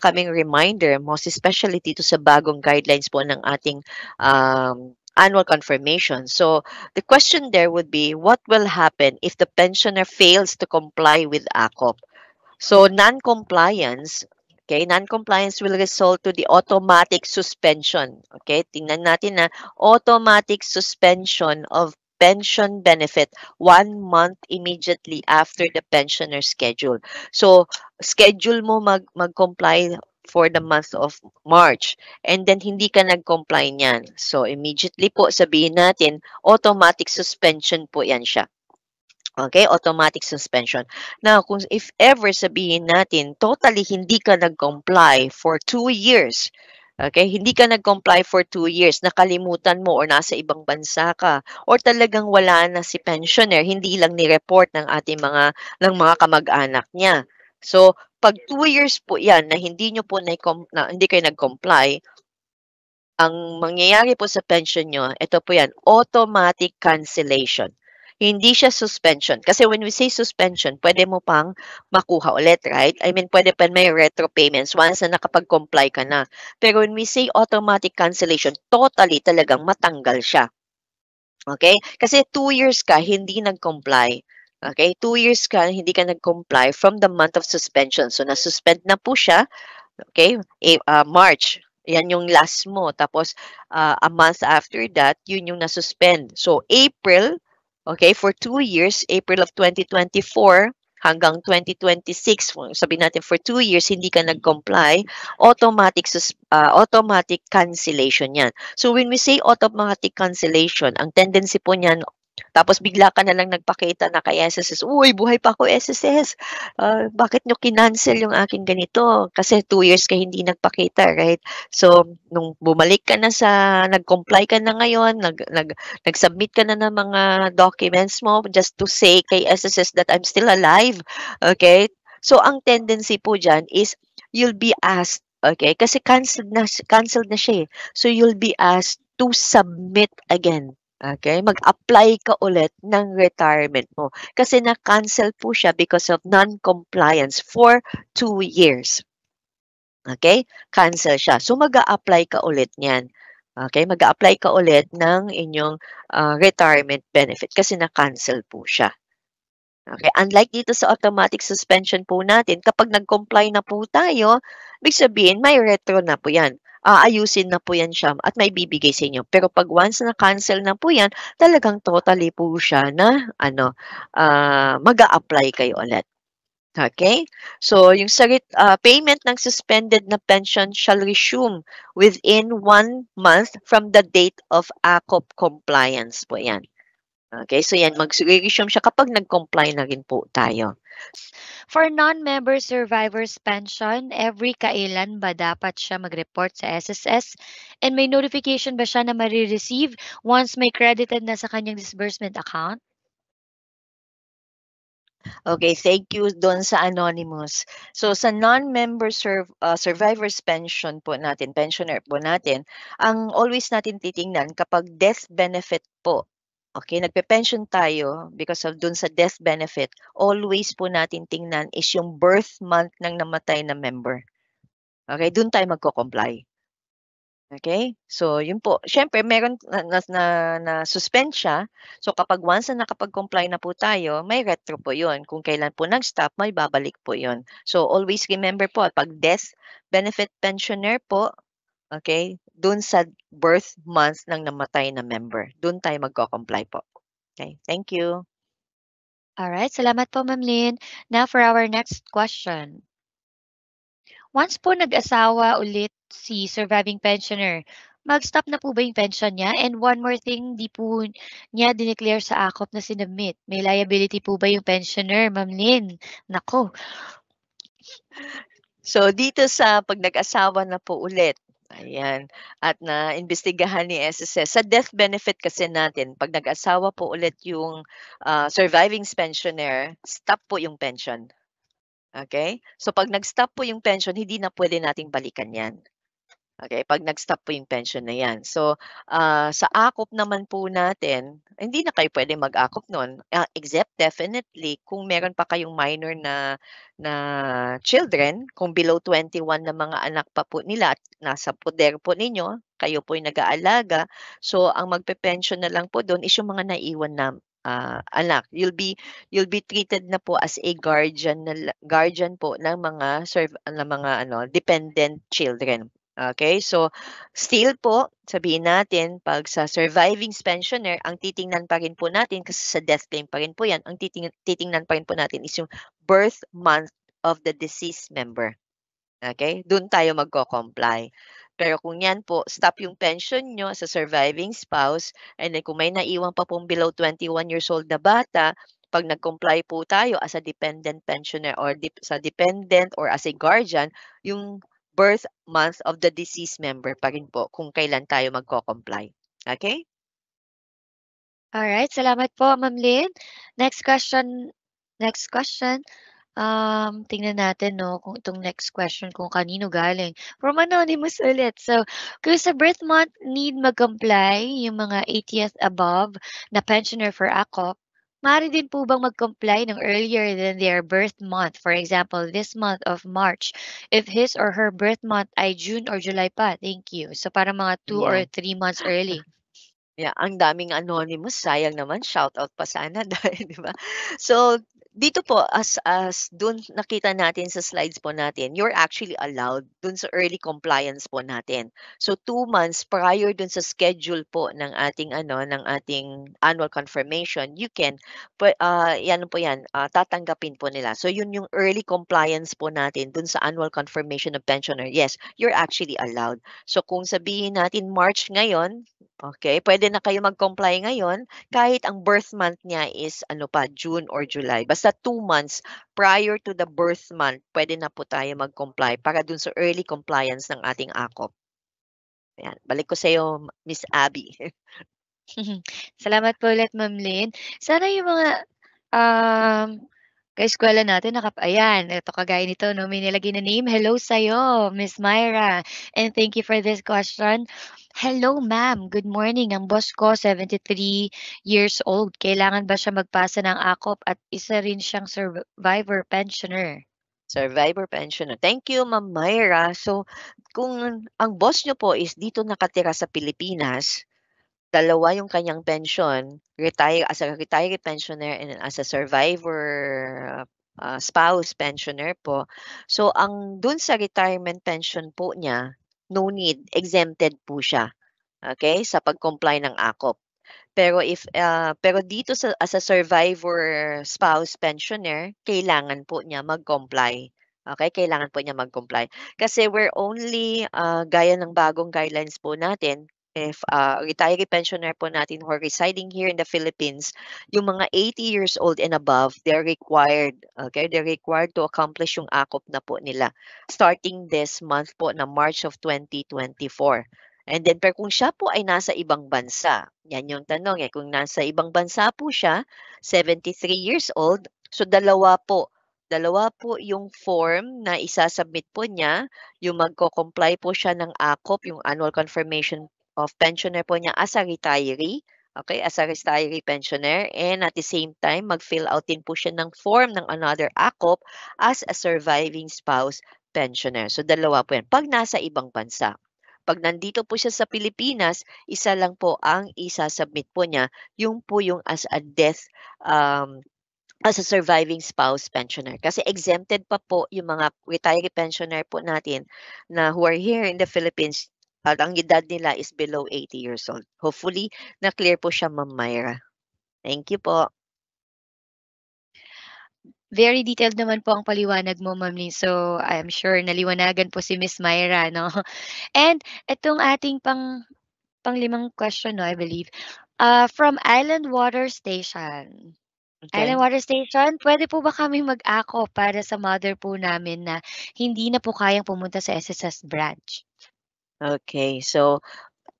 kaming reminder, most especially dito sa bagong guidelines po ng ating um, annual confirmation. So the question there would be, what will happen if the pensioner fails to comply with ACOP? So non-compliance, okay, non-compliance will result to the automatic suspension. Okay, tingnan natin na automatic suspension of pension benefit one month immediately after the pensioner schedule. So, schedule mo mag, mag-comply for the month of March. And then, hindi ka nag-comply niyan. So, immediately po, sabihin natin, automatic suspension po yan siya. Okay, automatic suspension. Now, kung if ever sabihin natin, totally hindi ka nag-comply for two years, Okay, hindi ka nag-comply for two years, nakalimutan mo or nasa ibang bansa ka, or talagang wala na si pensioner, hindi lang ni-report ng ating mga, ng mga kamag-anak niya. So, pag two years po yan na hindi nyo po na, na hindi kayo nag-comply, ang mangyayari po sa pension nyo, ito po yan, automatic cancellation. Hindi siya suspension. Kasi when we say suspension, pwede mo pang makuha ulit, right? I mean, pwede pa may retro payments once na nakapag-comply ka na. Pero when we say automatic cancellation, totally talagang matanggal siya. Okay? Kasi two years ka, hindi nag-comply. Okay? Two years ka, hindi ka nag-comply from the month of suspension. So, na-suspend na po siya. Okay? Uh, March. Yan yung last mo. Tapos, uh, a month after that, yun yung na-suspend. So, April, Okay, for two years, April of 2024 hanggang 2026, sabi natin for two years, hindi ka nag-comply, automatic, uh, automatic cancellation yan. So when we say automatic cancellation, ang tendency po niyan, tapos bigla ka na lang nagpakita na kay SSS, uy, buhay pa ako SSS, uh, ah, bakit nyo kinancel yung akin ganito? Kasi two years ka hindi nagpakita, right? So, nung bumalik ka na sa, nag-comply ka na ngayon, nag, nag, nag-submit ka na ng mga documents mo just to say kay SSS that I'm still alive, okay? So, ang tendency po dyan is you'll be asked, okay? Kasi canceled na, canceled na siya eh. So, you'll be asked to submit again Okay? Mag-apply ka ulit ng retirement mo. Kasi na-cancel po siya because of non-compliance for two years. Okay? Cancel siya. So, mag a apply ka ulit niyan. Okay? mag apply ka ulit ng inyong uh, retirement benefit kasi na-cancel po siya. Okay, unlike dito sa automatic suspension po natin, kapag nag-comply na po tayo, big sabihin, may retro na po yan aayusin ah, na po yan siya at may bibigay sa inyo. Pero pag once na-cancel na po yan, talagang totally po siya na ano, uh, ah, mag apply kayo ulit. Okay? So, yung sarit, uh, ah, payment ng suspended na pension shall resume within one month from the date of ACOP compliance po yan. Okay, so yan, mag-resume siya kapag nag-comply na rin po tayo. For non-member survivor's pension, every kailan ba dapat siya mag-report sa SSS? And may notification ba siya na marireceive once may credited na sa kanyang disbursement account? Okay, thank you doon sa anonymous. So sa non-member serv uh, survivor's pension po natin, pensioner po natin, ang always natin titingnan kapag death benefit po Okay, nagpe-pension tayo because of dun sa death benefit, always po natin tingnan is yung birth month ng namatay na member. Okay, dun tayo magko-comply. Okay? So, yun po. Siyempre, meron na, na, na, na suspend siya. So, kapag once na nakapag-comply na po tayo, may retro po yun. Kung kailan po nag-stop, may babalik po yun. So, always remember po, pag death benefit pensioner po, okay, dun sa birth month ng namatay na member. Dun tayo magko-comply po. Okay, thank you. All right, salamat po Ma'am Lynn. Now for our next question. Once po nag-asawa ulit si surviving pensioner, mag-stop na po ba yung pension niya? And one more thing, di po niya dineclare sa ACOP na sinabmit. May liability po ba yung pensioner, Ma'am Lynn? Nako. So dito sa pag nag-asawa na po ulit, Ayan. At naimbestigahan ni SSS. Sa death benefit kasi natin, pag nag-asawa po ulit yung uh, surviving pensioner, stop po yung pension. Okay? So pag nag-stop po yung pension, hindi na pwede nating balikan yan. Okay, pag nag-stop po yung pension na yan. So, uh, sa akop naman po natin, hindi na kayo pwede mag-akop nun. Uh, except definitely kung meron pa kayong minor na na children, kung below 21 na mga anak pa po nila at nasa poder po ninyo, kayo po yung nag-aalaga. So, ang magpe-pension na lang po doon is yung mga naiwan na uh, anak. You'll be you'll be treated na po as a guardian na, guardian po ng mga serve ng mga ano dependent children. Okay, so still po, sabihin natin, pag sa surviving pensioner, ang titingnan pa rin po natin, kasi sa death claim pa rin po yan, ang titing titingnan pa rin po natin is yung birth month of the deceased member. Okay, doon tayo magko-comply. Pero kung yan po, stop yung pension nyo sa surviving spouse, and then kung may naiwan pa pong below 21 years old na bata, pag nag-comply po tayo as a dependent pensioner or dip, sa dependent or as a guardian, yung birth month of the deceased member pa rin po kung kailan tayo magko-comply. Okay? All right, salamat po Ma'am Lynn. Next question, next question. Um, tingnan natin no, kung itong next question kung kanino galing. From anonymous ulit. So, kung sa birth month need mag-comply yung mga 80th above na pensioner for ACOP, Maaari din po bang mag-comply ng earlier than their birth month? For example, this month of March, if his or her birth month ay June or July pa. Thank you. So para mga 2 or Yeah. 3 months early. Yeah, ang daming anonymous. Sayang naman, Shout out pa sana dahil, di ba? So, dito po as as doon nakita natin sa slides po natin you're actually allowed doon sa early compliance po natin so two months prior doon sa schedule po ng ating ano ng ating annual confirmation you can uh, yan po yan uh, tatanggapin po nila so yun yung early compliance po natin doon sa annual confirmation of pensioner yes you're actually allowed so kung sabihin natin March ngayon Okay, pwede na kayo mag-comply ngayon kahit ang birth month niya is ano pa, June or July. Basta two months prior to the birth month, pwede na po tayo mag-comply para dun sa early compliance ng ating AKOP. Ayan, balik ko sa iyo, Miss Abby. Salamat po ulit, Ma'am Lynn. Sana yung mga um, kaeskwela natin, nakap ayan, ito kagaya nito, no, may nilagay na name. Hello sa'yo, Miss Myra. And thank you for this question. Hello, ma'am. Good morning. Ang boss ko, 73 years old. Kailangan ba siya magpasa ng akop at isa rin siyang survivor pensioner? Survivor pensioner. Thank you, Ma'am Myra. So, kung ang boss niyo po is dito nakatira sa Pilipinas, dalawa yung kanyang pension, retire as a retiree pensioner and as a survivor uh, spouse pensioner po. So ang dun sa retirement pension po niya, no need, exempted po siya. Okay, sa pag-comply ng AKOP. Pero if uh, pero dito sa as a survivor spouse pensioner, kailangan po niya mag-comply. Okay, kailangan po niya mag-comply. Kasi we're only, uh, gaya ng bagong guidelines po natin, if uh, ah, retiree pensioner po natin who are residing here in the Philippines, yung mga 80 years old and above, they are required, okay? They're required to accomplish yung akop na po nila starting this month po na March of 2024. And then, pero kung siya po ay nasa ibang bansa, yan yung tanong eh, kung nasa ibang bansa po siya, 73 years old, so dalawa po Dalawa po yung form na isasubmit po niya, yung magko-comply po siya ng ACOP, yung annual confirmation of pensioner po niya as a retiree, okay, as a retiree pensioner, and at the same time, mag-fill out din po siya ng form ng another AKOP as a surviving spouse pensioner. So, dalawa po yan. Pag nasa ibang bansa. Pag nandito po siya sa Pilipinas, isa lang po ang isa-submit po niya, yung po yung as a death um, as a surviving spouse pensioner. Kasi exempted pa po yung mga retiree pensioner po natin na who are here in the Philippines at ang edad nila is below 80 years old. Hopefully, na-clear po siya, Ma'am Myra. Thank you po. Very detailed naman po ang paliwanag mo, Ma'am Lynn. So, I'm sure naliwanagan po si Miss Myra, no? And itong ating pang panglimang question, no, I believe. Uh, from Island Water Station. Okay. Island Water Station, pwede po ba kami mag-ako para sa mother po namin na hindi na po kayang pumunta sa SSS branch? Okay, so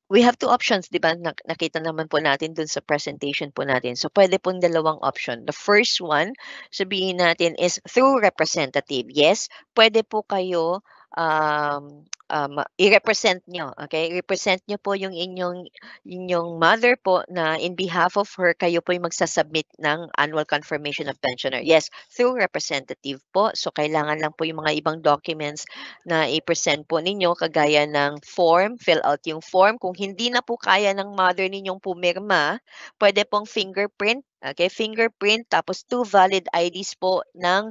we have two options, di ba? Nakita naman po natin dun sa presentation po natin. So, pwede pong dalawang option. The first one, sabihin natin is through representative. Yes, pwede po kayo um, um, i-represent nyo. Okay? I-represent nyo po yung inyong, inyong mother po na in behalf of her, kayo po yung magsasubmit ng annual confirmation of pensioner. Yes, through representative po. So, kailangan lang po yung mga ibang documents na i-present po ninyo, kagaya ng form, fill out yung form. Kung hindi na po kaya ng mother ninyong pumirma, pwede pong fingerprint. Okay? Fingerprint, tapos two valid IDs po ng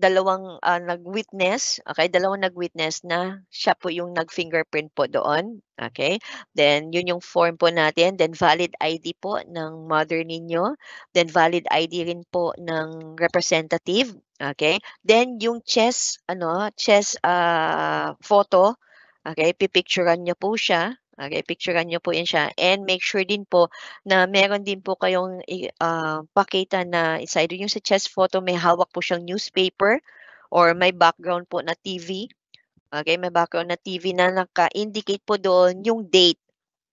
dalawang uh, nag-witness, okay, dalawang nag-witness na siya po yung nag-fingerprint po doon, okay? Then yun yung form po natin, then valid ID po ng mother ninyo, then valid ID rin po ng representative, okay? Then yung chest, ano, chest uh, ah, photo, okay, pipicturean niyo po siya, Okay, picturean nyo po yan siya. And make sure din po na meron din po kayong uh, pakita na inside yung sa chest photo, may hawak po siyang newspaper or may background po na TV. Okay, may background na TV na naka-indicate po doon yung date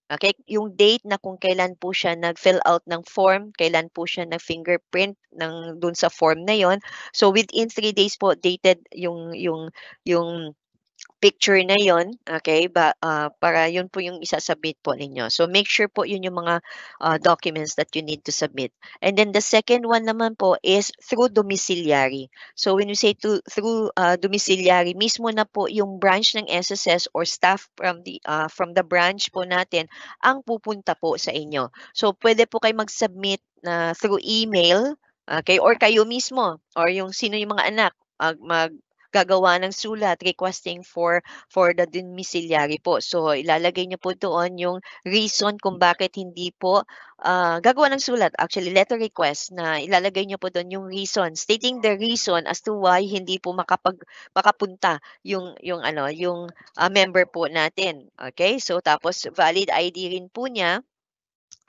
Okay, yung date na kung kailan po siya nag-fill out ng form, kailan po siya nag-fingerprint ng doon sa form na yon. So within 3 days po dated yung yung yung picture na yon okay ba uh, para yun po yung isa isasubmit po ninyo so make sure po yun yung mga uh, documents that you need to submit and then the second one naman po is through domiciliary so when you say to through uh, domiciliary mismo na po yung branch ng SSS or staff from the uh, from the branch po natin ang pupunta po sa inyo so pwede po kayo mag-submit na uh, through email okay or kayo mismo or yung sino yung mga anak mag gagawa ng sulat requesting for for the domiciliary po. So ilalagay niyo po doon yung reason kung bakit hindi po uh, gagawa ng sulat, actually letter request na ilalagay niyo po doon yung reason, stating the reason as to why hindi po makapag makapunta yung yung ano, yung uh, member po natin. Okay? So tapos valid ID rin po niya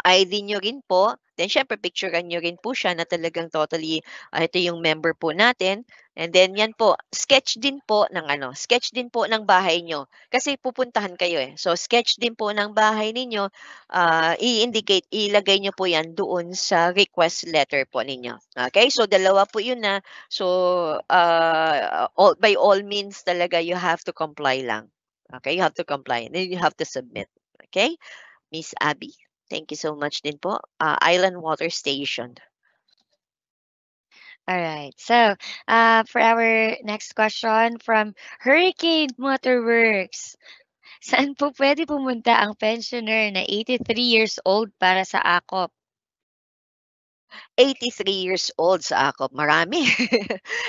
ID nyo rin po. Then, syempre, picturean nyo rin po siya na talagang totally, uh, ito yung member po natin. And then, yan po, sketch din po ng ano, sketch din po ng bahay nyo. Kasi pupuntahan kayo eh. So, sketch din po ng bahay ninyo, uh, i-indicate, ilagay nyo po yan doon sa request letter po ninyo. Okay? So, dalawa po yun na. Ah. So, uh, all, by all means talaga, you have to comply lang. Okay? You have to comply. Then you have to submit. Okay? Miss Abby? Thank you so much din po. Uh, Island Water Station. All right. So, uh, for our next question from Hurricane Motorworks. Saan po pwede pumunta ang pensioner na 83 years old para sa akop? 83 years old, sa ako. marami.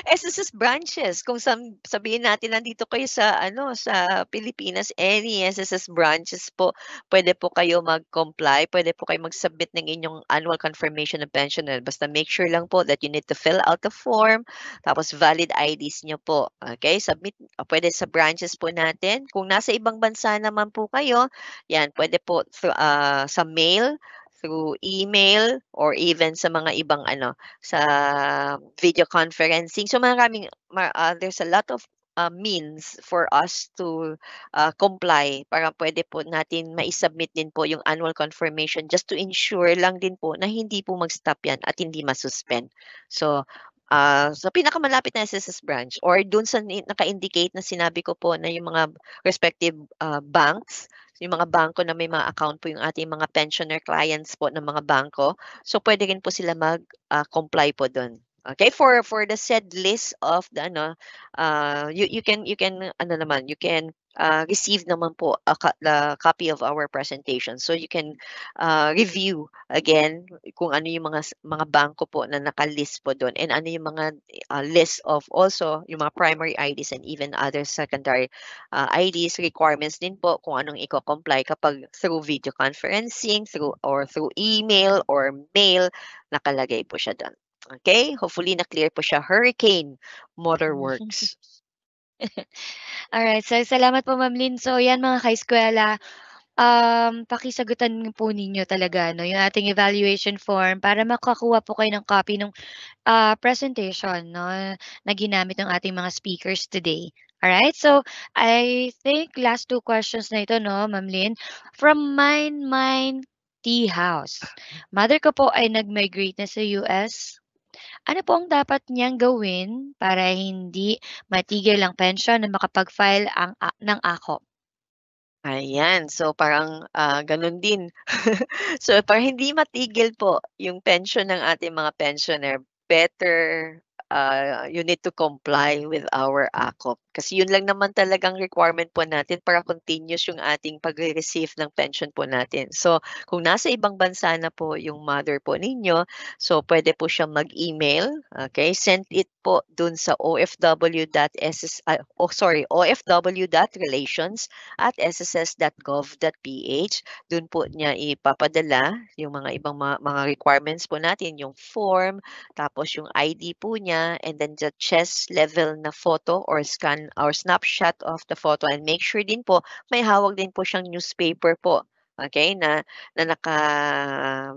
SSS eh, branches, kung sabihin natin nandito kayo sa ano sa Pilipinas, any SSS branches po, pwede po kayo mag-comply, pwede po kayo mag-submit ng inyong annual confirmation of pensioner. Basta make sure lang po that you need to fill out the form, tapos valid IDs nyo po. Okay, submit, ah, pwede sa branches po natin. Kung nasa ibang bansa naman po kayo, yan, pwede po uh, sa mail, through email or even sa mga ibang ano sa video conferencing. So maraming uh, there's a lot of uh, means for us to uh, comply para pwede po natin ma-submit din po yung annual confirmation just to ensure lang din po na hindi po mag-stop yan at hindi ma-suspend So uh, sa pinakamalapit na SSS branch or dun sa naka-indicate na sinabi ko po na yung mga respective uh, banks, yung mga banko na may mga account po yung ating mga pensioner clients po ng mga banko. So pwede rin po sila mag-comply ah, uh, po doon. Okay, for for the said list of the ano, uh, you you can you can ano naman, you can uh, received naman po a co- the copy of our presentation. So you can uh, review again kung ano yung mga mga bangko po na nakalist po doon and ano yung mga uh, list of also yung mga primary IDs and even other secondary uh, IDs requirements din po kung anong i-comply kapag through video conferencing, through or through email or mail nakalagay po siya doon. Okay? Hopefully na-clear po siya. Hurricane Motorworks. Works. Alright, so salamat po Ma'am Lynn. So yan mga kaeskwela, um, pakisagutan po ninyo talaga no, yung ating evaluation form para makakuha po kayo ng copy ng uh, ah, presentation no, na ginamit ng ating mga speakers today. Alright, so I think last two questions na ito, no, Ma'am Lynn. From Mind Mind Tea House, mother ko po ay nag-migrate na sa US ano po ang dapat niyang gawin para hindi matigil ang pensyon na makapag-file ang, a- ng ako? Ayan. So, parang ah, ganun din. so, para hindi matigil po yung pension ng ating mga pensioner, better uh, you need to comply with our ACOP. Kasi yun lang naman talagang requirement po natin para continuous yung ating pag-receive ng pension po natin. So, kung nasa ibang bansa na po yung mother po ninyo, so pwede po siya mag-email, okay? Send it po dun sa ofw.ss uh, oh sorry ofw.relations at sss.gov.ph dun po niya ipapadala yung mga ibang mga, mga requirements po natin yung form tapos yung ID po niya and then the chest level na photo or scan or snapshot of the photo and make sure din po may hawak din po siyang newspaper po okay, na, na naka,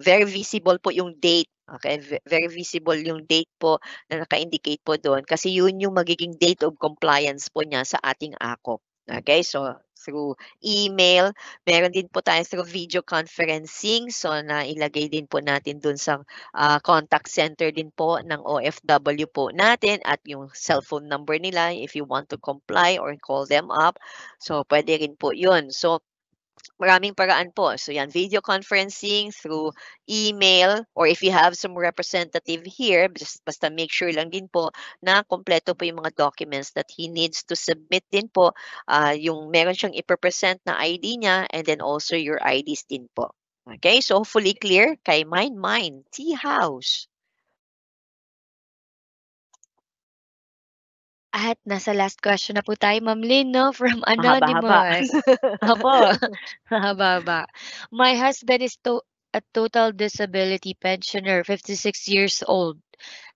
very visible po yung date Okay, very visible yung date po na naka-indicate po doon kasi yun yung magiging date of compliance po niya sa ating ACOP. Okay, so through email, meron din po tayo through video conferencing. So na ilagay din po natin doon sa uh, contact center din po ng OFW po natin at yung cellphone number nila if you want to comply or call them up. So pwede rin po yun. So maraming paraan po. So yan, video conferencing through email or if you have some representative here, just basta make sure lang din po na kompleto po yung mga documents that he needs to submit din po. Uh, yung meron siyang ipresent na ID niya and then also your IDs din po. Okay, so hopefully clear kay Mind Mind Tea House. At nasa last question na po tayo, Ma'am Lynn, no? From Anonymous. Opo, mahaba-haba. My husband is to a total disability pensioner, 56 years old.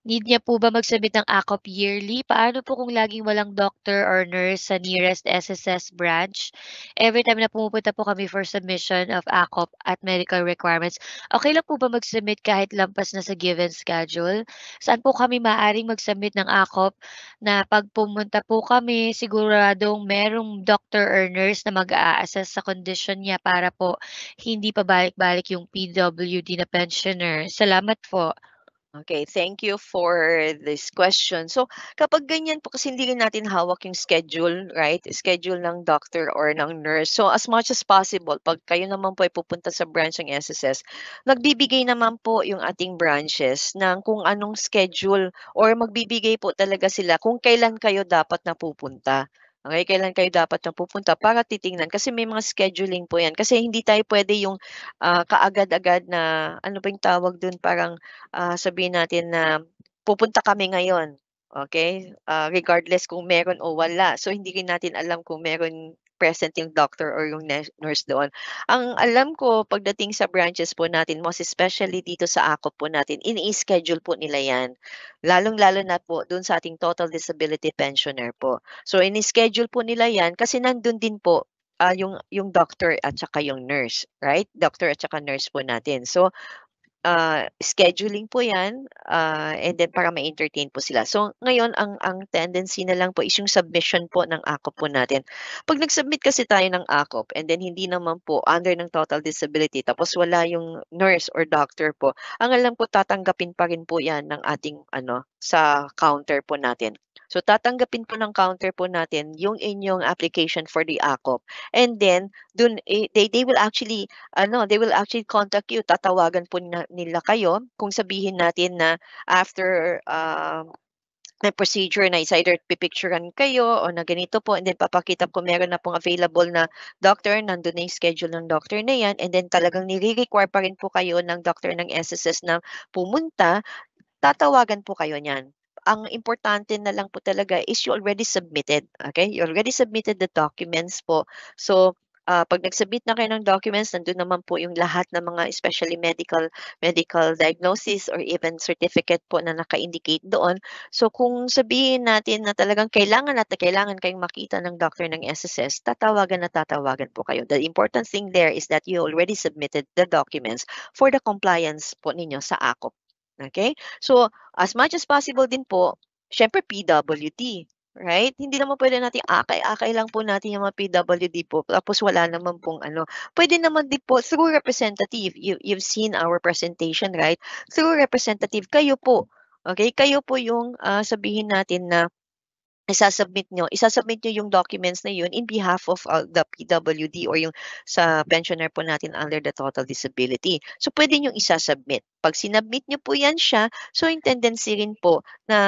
Need niya po ba mag-submit ng ACOP yearly? Paano po kung laging walang doctor or nurse sa nearest SSS branch? Every time na pumupunta po kami for submission of ACOP at medical requirements, okay lang po ba mag-submit kahit lampas na sa given schedule? Saan po kami maaring mag-submit ng ACOP na pag pumunta po kami, siguradong merong doctor or nurse na mag-a-assess sa condition niya para po hindi pa balik-balik yung PWD na pensioner? Salamat po. Okay, thank you for this question. So, kapag ganyan po, kasi hindi natin hawak yung schedule, right? Schedule ng doctor or ng nurse. So, as much as possible, pag kayo naman po ay pupunta sa branch ng SSS, nagbibigay naman po yung ating branches ng kung anong schedule or magbibigay po talaga sila kung kailan kayo dapat napupunta. Okay, kailan kayo dapat yung pupunta para titingnan kasi may mga scheduling po 'yan. Kasi hindi tayo pwede yung uh, kaagad-agad na ano ba yung tawag doon parang uh, sabihin natin na pupunta kami ngayon. Okay? Uh, regardless kung meron o wala. So hindi rin natin alam kung meron present yung doctor or yung nurse doon. Ang alam ko, pagdating sa branches po natin, most especially dito sa ako po natin, ini-schedule po nila yan. Lalong-lalo na po doon sa ating total disability pensioner po. So, ini-schedule po nila yan kasi nandun din po uh, yung yung doctor at saka yung nurse, right? Doctor at saka nurse po natin. So, ah, scheduling po 'yan, uh, and then para ma-entertain po sila. So ngayon ang ang tendency na lang po is yung submission po ng AKOP po natin. Pag nag-submit kasi tayo ng AKOP and then hindi naman po under ng total disability tapos wala yung nurse or doctor po, ang alam po tatanggapin pa rin po 'yan ng ating ano, sa counter po natin. So tatanggapin po ng counter po natin yung inyong application for the ACOP. And then dun eh, they they will actually ano, they will actually contact you. Tatawagan po na, nila kayo kung sabihin natin na after uh, may procedure na is either pipicturean kayo o na ganito po and then papakita ko meron na pong available na doctor, nandun na yung schedule ng doctor na yan and then talagang nire-require pa rin po kayo ng doctor ng SSS na pumunta tatawagan po kayo niyan. Ang importante na lang po talaga is you already submitted. Okay? You already submitted the documents po. So, uh, pag nagsubmit na kayo ng documents, nandun naman po yung lahat ng mga especially medical medical diagnosis or even certificate po na naka-indicate doon. So kung sabihin natin na talagang kailangan at kailangan kayong makita ng doctor ng SSS, tatawagan na tatawagan po kayo. The important thing there is that you already submitted the documents for the compliance po ninyo sa ACOP Okay? So, as much as possible din po, syempre PWD, right? Hindi naman pwede natin akay-akay lang po natin yung mga PWD po tapos wala naman pong ano. Pwede naman din po through representative. You, you've seen our presentation, right? Through representative, kayo po. Okay? Kayo po yung uh, sabihin natin na isasubmit nyo, isasubmit nyo yung documents na yun in behalf of uh, the PWD or yung sa pensioner po natin under the total disability. So, pwede nyo isasubmit. Pag sinubmit nyo po yan siya, so yung tendency rin po na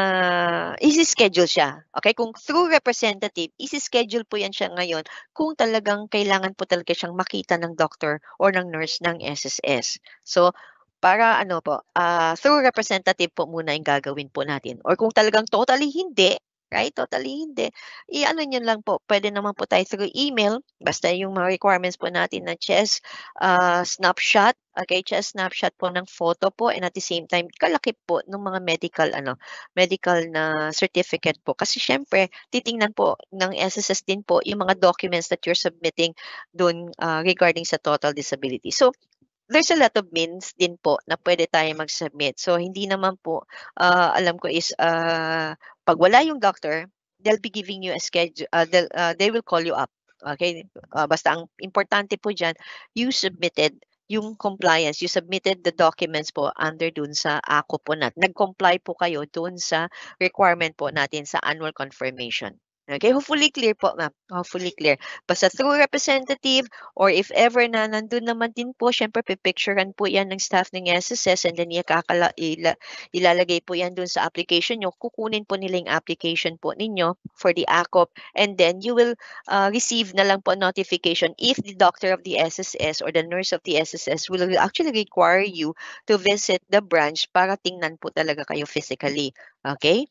isi-schedule siya. Okay? Kung through representative, isi-schedule po yan siya ngayon kung talagang kailangan po talaga siyang makita ng doctor or ng nurse ng SSS. So, para ano po, uh, through representative po muna yung gagawin po natin. Or kung talagang totally hindi, Right? Totally hindi. I-ano nyo lang po, pwede naman po tayo through email, basta yung mga requirements po natin na chess uh, snapshot, okay, chess snapshot po ng photo po and at the same time, kalaki po ng mga medical, ano, medical na certificate po. Kasi syempre, titingnan po ng SSS din po yung mga documents that you're submitting dun uh, regarding sa total disability. So, there's a lot of means din po na pwede tayo mag-submit. So, hindi naman po, uh, alam ko is, uh, pag wala yung doctor, they'll be giving you a schedule, uh, uh, they will call you up. Okay? Uh, basta ang importante po dyan, you submitted yung compliance, you submitted the documents po under dun sa ako po nat. Nag-comply po kayo dun sa requirement po natin sa annual confirmation. Okay, hopefully clear po, ma'am. Hopefully clear. Basta through representative or if ever na nandun naman din po, syempre pipicturean po yan ng staff ng SSS and then ikakala, ila, ilalagay po yan dun sa application nyo. Kukunin po nila yung application po ninyo for the ACOP and then you will uh, receive na lang po notification if the doctor of the SSS or the nurse of the SSS will actually require you to visit the branch para tingnan po talaga kayo physically. Okay?